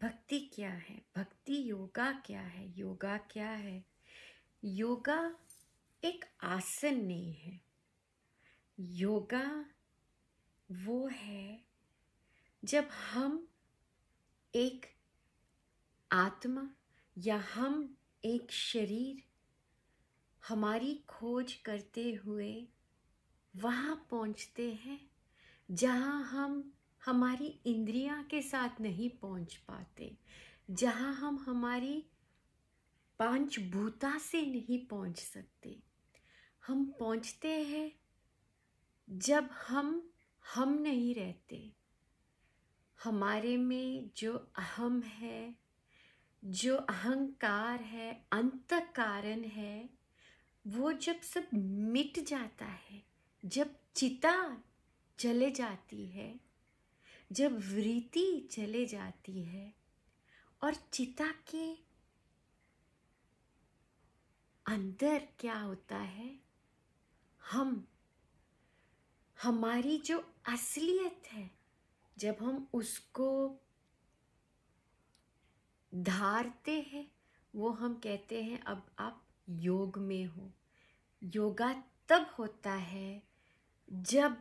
भक्ति क्या है भक्ति योगा क्या है योगा क्या है योगा एक आसन नहीं है योगा वो है जब हम एक आत्मा या हम एक शरीर हमारी खोज करते हुए वहाँ पहुँचते हैं जहाँ हम हमारी इंद्रियां के साथ नहीं पहुंच पाते जहां हम हमारी पांच भूता से नहीं पहुंच सकते हम पहुंचते हैं जब हम हम नहीं रहते हमारे में जो अहम है जो अहंकार है अंत कारण है वो जब सब मिट जाता है जब चिता जले जाती है जब वृत्ति चले जाती है और चिता के अंदर क्या होता है हम हमारी जो असलियत है जब हम उसको धारते हैं वो हम कहते हैं अब आप योग में हो योगा तब होता है जब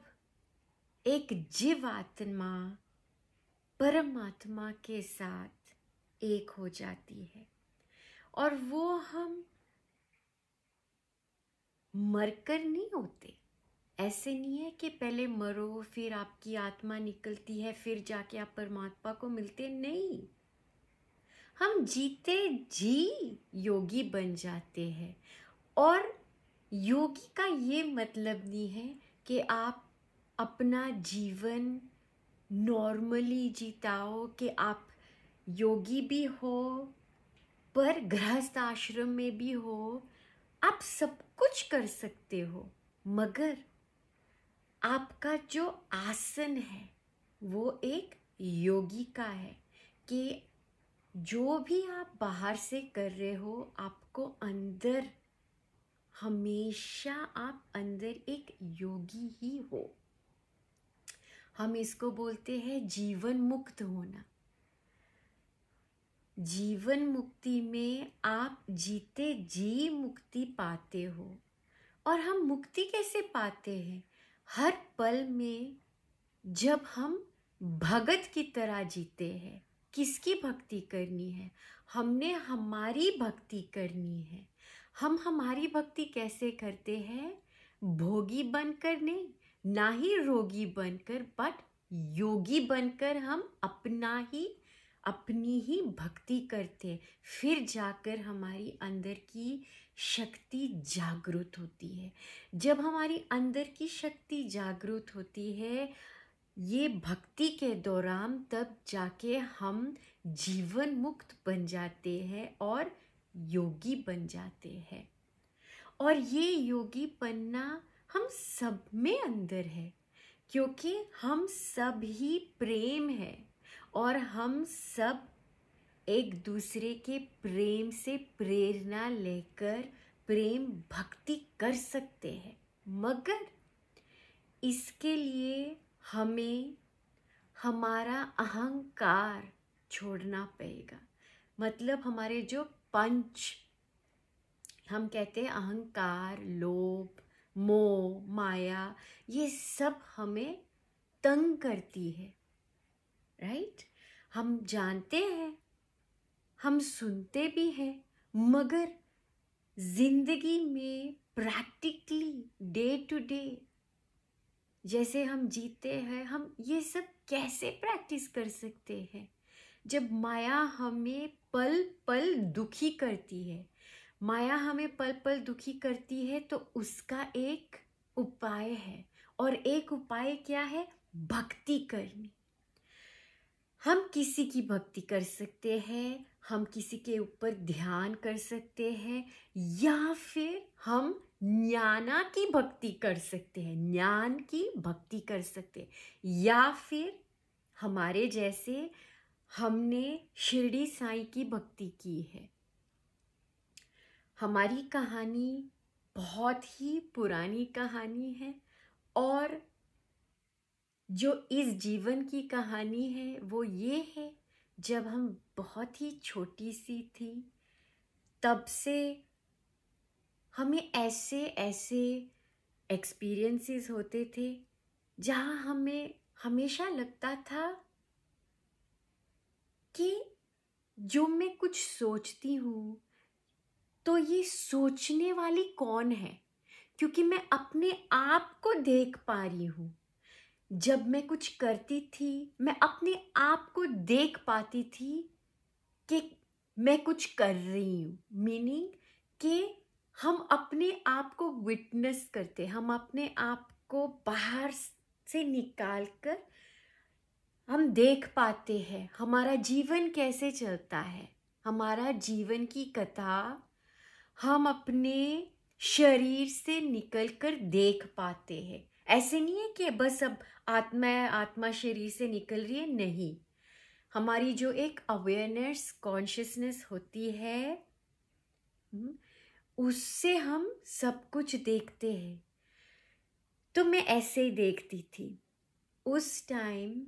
एक जीव आत्मा परमात्मा के साथ एक हो जाती है और वो हम मरकर नहीं होते ऐसे नहीं है कि पहले मरो फिर आपकी आत्मा निकलती है फिर जाके आप परमात्मा को मिलते नहीं हम जीते जी योगी बन जाते हैं और योगी का ये मतलब नहीं है कि आप अपना जीवन नॉर्मली जीताओ कि आप योगी भी हो पर गृहस्थ आश्रम में भी हो आप सब कुछ कर सकते हो मगर आपका जो आसन है वो एक योगी का है कि जो भी आप बाहर से कर रहे हो आपको अंदर हमेशा आप अंदर एक योगी ही हो हम इसको बोलते हैं जीवन मुक्त होना जीवन मुक्ति में आप जीते जी मुक्ति पाते हो और हम मुक्ति कैसे पाते हैं हर पल में जब हम भगत की तरह जीते हैं किसकी भक्ति करनी है हमने हमारी भक्ति करनी है हम हमारी भक्ति कैसे करते हैं भोगी बनकर नहीं ना ही रोगी बनकर बट योगी बनकर हम अपना ही अपनी ही भक्ति करते फिर जाकर हमारी अंदर की शक्ति जागृत होती है जब हमारी अंदर की शक्ति जागृत होती है ये भक्ति के दौरान तब जाके हम जीवन मुक्त बन जाते हैं और योगी बन जाते हैं और ये योगी बनना हम सब में अंदर है क्योंकि हम सब ही प्रेम है और हम सब एक दूसरे के प्रेम से प्रेरणा लेकर प्रेम भक्ति कर सकते हैं मगर इसके लिए हमें हमारा अहंकार छोड़ना पड़ेगा मतलब हमारे जो पंच हम कहते हैं अहंकार लोभ मोह माया ये सब हमें तंग करती है राइट हम जानते हैं हम सुनते भी हैं मगर जिंदगी में प्रैक्टिकली डे टू डे जैसे हम जीते हैं हम ये सब कैसे प्रैक्टिस कर सकते हैं जब माया हमें पल पल दुखी करती है माया हमें पल पल दुखी करती है तो उसका एक उपाय है और एक उपाय क्या है भक्ति करनी हम किसी की भक्ति कर सकते हैं हम किसी के ऊपर ध्यान कर सकते हैं या फिर हम ज्ञाना की भक्ति कर सकते हैं ज्ञान की भक्ति कर सकते हैं या फिर हमारे जैसे हमने शिरडी साई की भक्ति की है हमारी कहानी बहुत ही पुरानी कहानी है और जो इस जीवन की कहानी है वो ये है जब हम बहुत ही छोटी सी थी तब से हमें ऐसे ऐसे एक्सपीरियंसेस होते थे जहाँ हमें हमेशा लगता था कि जो मैं कुछ सोचती हूँ तो ये सोचने वाली कौन है क्योंकि मैं अपने आप को देख पा रही हूँ जब मैं कुछ करती थी मैं अपने आप को देख पाती थी कि मैं कुछ कर रही हूँ मीनिंग कि हम अपने आप को विटनेस करते हम अपने आप को बाहर से निकाल कर हम देख पाते हैं हमारा जीवन कैसे चलता है हमारा जीवन की कथा हम अपने शरीर से निकल कर देख पाते हैं ऐसे नहीं है कि बस अब आत्मा आत्मा शरीर से निकल रही है नहीं हमारी जो एक अवेयरनेस कॉन्शियसनेस होती है हम्म, उससे हम सब कुछ देखते हैं तो मैं ऐसे ही देखती थी उस टाइम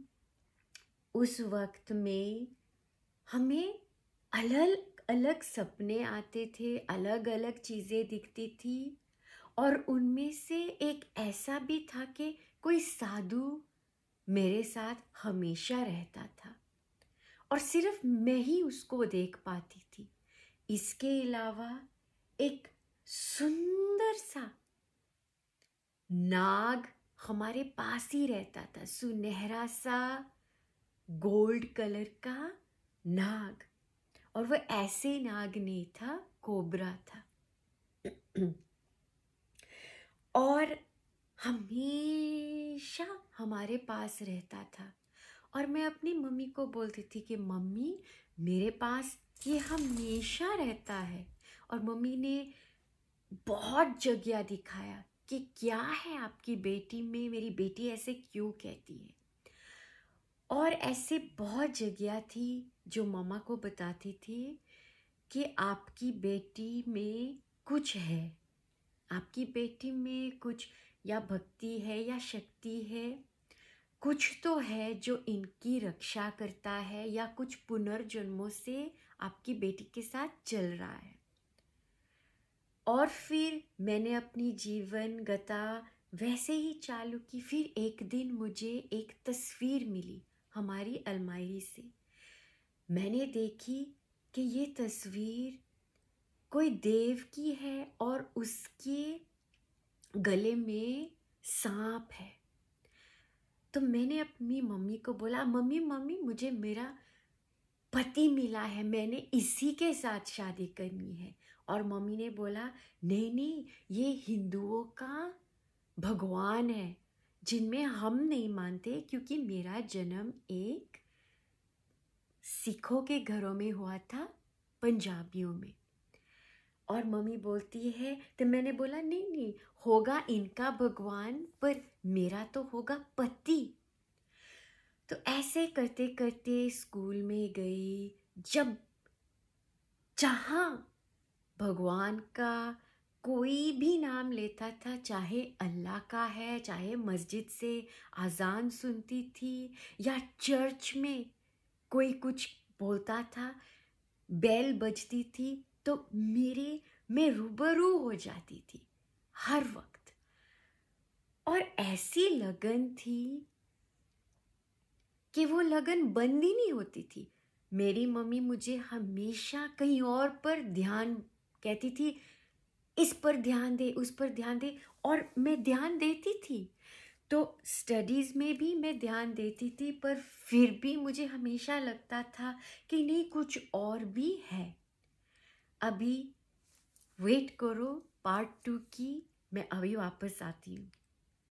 उस वक्त में हमें अलग अलग सपने आते थे अलग अलग चीज़ें दिखती थी और उनमें से एक ऐसा भी था कि कोई साधु मेरे साथ हमेशा रहता था और सिर्फ मैं ही उसको देख पाती थी इसके अलावा एक सुंदर सा नाग हमारे पास ही रहता था सुनहरा सा गोल्ड कलर का नाग और वह ऐसे नाग नहीं था कोबरा था और हमेशा हमारे पास रहता था और मैं अपनी मम्मी को बोलती थी कि मम्मी मेरे पास ये हमेशा रहता है और मम्मी ने बहुत जगह दिखाया कि क्या है आपकी बेटी में मेरी बेटी ऐसे क्यों कहती है और ऐसे बहुत जगह थी जो मामा को बताती थी कि आपकी बेटी में कुछ है आपकी बेटी में कुछ या भक्ति है या शक्ति है कुछ तो है जो इनकी रक्षा करता है या कुछ पुनर्जन्मों से आपकी बेटी के साथ चल रहा है और फिर मैंने अपनी जीवन गता वैसे ही चालू की फिर एक दिन मुझे एक तस्वीर मिली हमारी अलमारी से मैंने देखी कि ये तस्वीर कोई देव की है और उसके गले में सांप है तो मैंने अपनी मम्मी को बोला मम्मी मम्मी मुझे मेरा पति मिला है मैंने इसी के साथ शादी करनी है और मम्मी ने बोला नहीं नहीं ये हिंदुओं का भगवान है जिनमें हम नहीं मानते क्योंकि मेरा जन्म एक सिखों के घरों में हुआ था पंजाबियों में और मम्मी बोलती है तो मैंने बोला नहीं नहीं होगा इनका भगवान पर मेरा तो होगा पति तो ऐसे करते करते स्कूल में गई जब जहाँ भगवान का कोई भी नाम लेता था चाहे अल्लाह का है चाहे मस्जिद से आज़ान सुनती थी या चर्च में कोई कुछ बोलता था बैल बजती थी तो मेरे में रूबरू हो जाती थी हर वक्त और ऐसी लगन थी कि वो लगन बंद ही नहीं होती थी मेरी मम्मी मुझे हमेशा कहीं और पर ध्यान कहती थी इस पर ध्यान दे उस पर ध्यान दे और मैं ध्यान देती थी तो स्टडीज़ में भी मैं ध्यान देती थी पर फिर भी मुझे हमेशा लगता था कि नहीं कुछ और भी है अभी वेट करो पार्ट टू की मैं अभी वापस आती हूँ